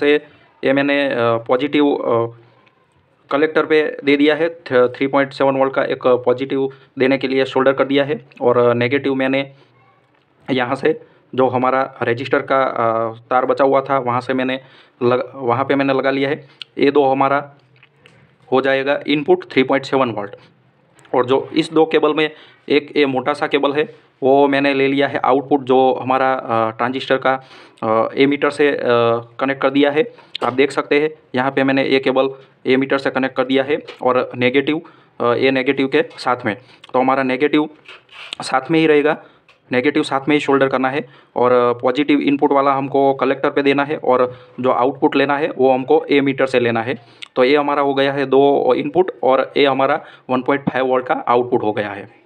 से तो ये मैंने पॉजिटिव कलेक्टर पे दे दिया है थ्री पॉइंट सेवन वोल्ट का एक पॉजिटिव देने के लिए शोल्डर कर दिया है और नेगेटिव मैंने यहाँ से जो हमारा रजिस्टर का तार बचा हुआ था वहाँ से मैंने लग वहाँ पे मैंने लगा लिया है ये दो हमारा हो जाएगा input three point seven volt और जो इस दो केबल में एक ये मोटा सा केबल है वो मैंने ले लिया है आउटपुट जो हमारा ट्रांजिस्टर का ए मीटर से कनेक्ट कर दिया है आप देख सकते हैं यहाँ पे मैंने ये केबल ए मीटर से कनेक्ट कर दिया है और नेगेटिव ए नेगेटिव के साथ में तो हमारा नेगेटिव साथ में ही रहेगा नेगेटिव साथ में ही शोल्डर करना है और पॉजिटिव इनपुट वाला हमको कलेक्टर पे देना है और जो आउटपुट लेना है वो हमको ए मीटर से लेना है तो ये हमारा हो गया है दो इनपुट और ए हमारा 1.5 वोल्ट का आउटपुट हो गया है